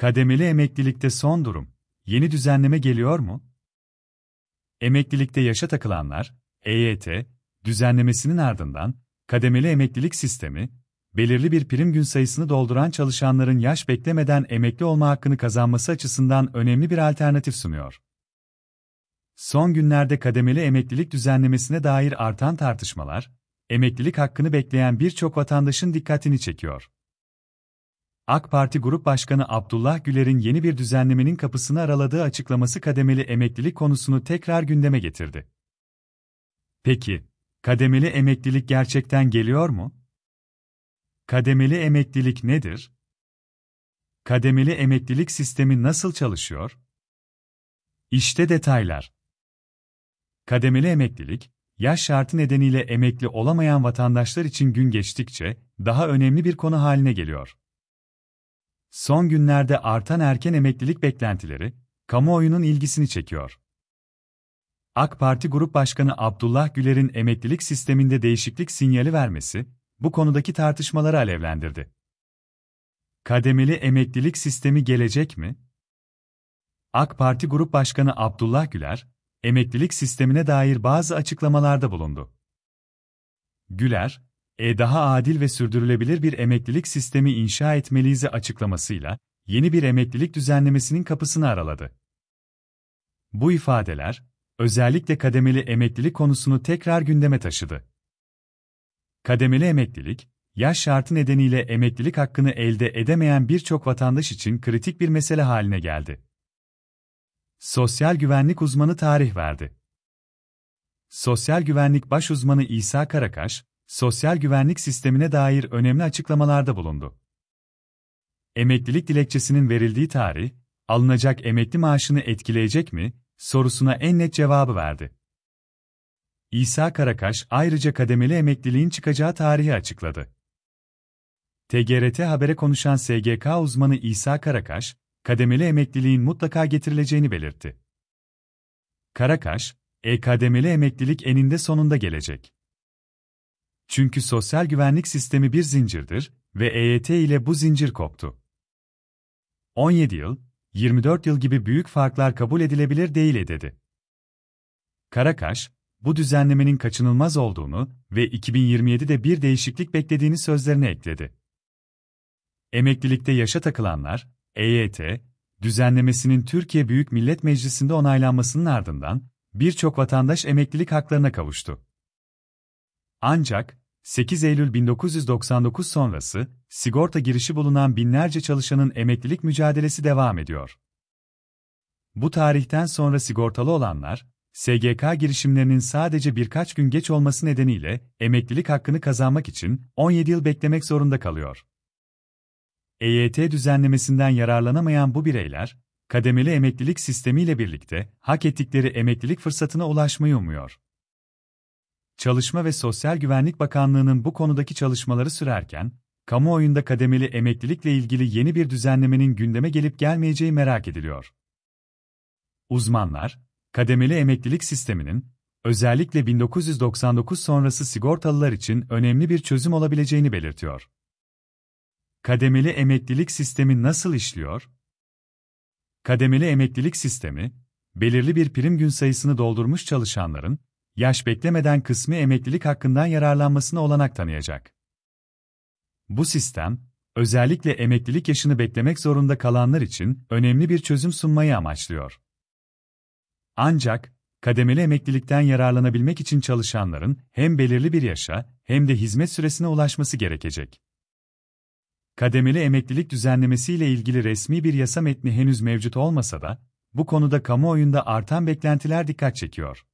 Kademeli emeklilikte son durum, yeni düzenleme geliyor mu? Emeklilikte yaşa takılanlar, EYT, düzenlemesinin ardından, kademeli emeklilik sistemi, belirli bir prim gün sayısını dolduran çalışanların yaş beklemeden emekli olma hakkını kazanması açısından önemli bir alternatif sunuyor. Son günlerde kademeli emeklilik düzenlemesine dair artan tartışmalar, emeklilik hakkını bekleyen birçok vatandaşın dikkatini çekiyor. AK Parti Grup Başkanı Abdullah Güler'in yeni bir düzenlemenin kapısını araladığı açıklaması kademeli emeklilik konusunu tekrar gündeme getirdi. Peki, kademeli emeklilik gerçekten geliyor mu? Kademeli emeklilik nedir? Kademeli emeklilik sistemi nasıl çalışıyor? İşte detaylar. Kademeli emeklilik, yaş şartı nedeniyle emekli olamayan vatandaşlar için gün geçtikçe daha önemli bir konu haline geliyor. Son günlerde artan erken emeklilik beklentileri, kamuoyunun ilgisini çekiyor. AK Parti Grup Başkanı Abdullah Güler'in emeklilik sisteminde değişiklik sinyali vermesi, bu konudaki tartışmaları alevlendirdi. Kademeli emeklilik sistemi gelecek mi? AK Parti Grup Başkanı Abdullah Güler, emeklilik sistemine dair bazı açıklamalarda bulundu. Güler, e daha adil ve sürdürülebilir bir emeklilik sistemi inşa etmeliyiz'i açıklamasıyla yeni bir emeklilik düzenlemesinin kapısını araladı. Bu ifadeler, özellikle kademeli emeklilik konusunu tekrar gündeme taşıdı. Kademeli emeklilik, yaş şartı nedeniyle emeklilik hakkını elde edemeyen birçok vatandaş için kritik bir mesele haline geldi. Sosyal güvenlik uzmanı tarih verdi. Sosyal güvenlik baş uzmanı İsa Karakaş, sosyal güvenlik sistemine dair önemli açıklamalarda bulundu. Emeklilik dilekçesinin verildiği tarih, alınacak emekli maaşını etkileyecek mi sorusuna en net cevabı verdi. İsa Karakaş ayrıca kademeli emekliliğin çıkacağı tarihi açıkladı. TGRT Haber'e konuşan SGK uzmanı İsa Karakaş, kademeli emekliliğin mutlaka getirileceğini belirtti. Karakaş, e-kademeli emeklilik eninde sonunda gelecek. Çünkü sosyal güvenlik sistemi bir zincirdir ve EYT ile bu zincir koptu. 17 yıl, 24 yıl gibi büyük farklar kabul edilebilir değil dedi. Karakaş, bu düzenlemenin kaçınılmaz olduğunu ve 2027'de bir değişiklik beklediğini sözlerine ekledi. Emeklilikte yaşa takılanlar, EYT, düzenlemesinin Türkiye Büyük Millet Meclisi'nde onaylanmasının ardından birçok vatandaş emeklilik haklarına kavuştu. Ancak 8 Eylül 1999 sonrası sigorta girişi bulunan binlerce çalışanın emeklilik mücadelesi devam ediyor. Bu tarihten sonra sigortalı olanlar, SGK girişimlerinin sadece birkaç gün geç olması nedeniyle emeklilik hakkını kazanmak için 17 yıl beklemek zorunda kalıyor. EYT düzenlemesinden yararlanamayan bu bireyler, kademeli emeklilik sistemiyle birlikte hak ettikleri emeklilik fırsatına ulaşmayı umuyor. Çalışma ve Sosyal Güvenlik Bakanlığı'nın bu konudaki çalışmaları sürerken, kamuoyunda kademeli emeklilikle ilgili yeni bir düzenlemenin gündeme gelip gelmeyeceği merak ediliyor. Uzmanlar, kademeli emeklilik sisteminin, özellikle 1999 sonrası sigortalılar için önemli bir çözüm olabileceğini belirtiyor. Kademeli emeklilik sistemi nasıl işliyor? Kademeli emeklilik sistemi, belirli bir prim gün sayısını doldurmuş çalışanların, yaş beklemeden kısmi emeklilik hakkından yararlanmasına olanak tanıyacak. Bu sistem, özellikle emeklilik yaşını beklemek zorunda kalanlar için önemli bir çözüm sunmayı amaçlıyor. Ancak, kademeli emeklilikten yararlanabilmek için çalışanların hem belirli bir yaşa hem de hizmet süresine ulaşması gerekecek. Kademeli emeklilik düzenlemesiyle ilgili resmi bir yasa metni henüz mevcut olmasa da, bu konuda kamuoyunda artan beklentiler dikkat çekiyor.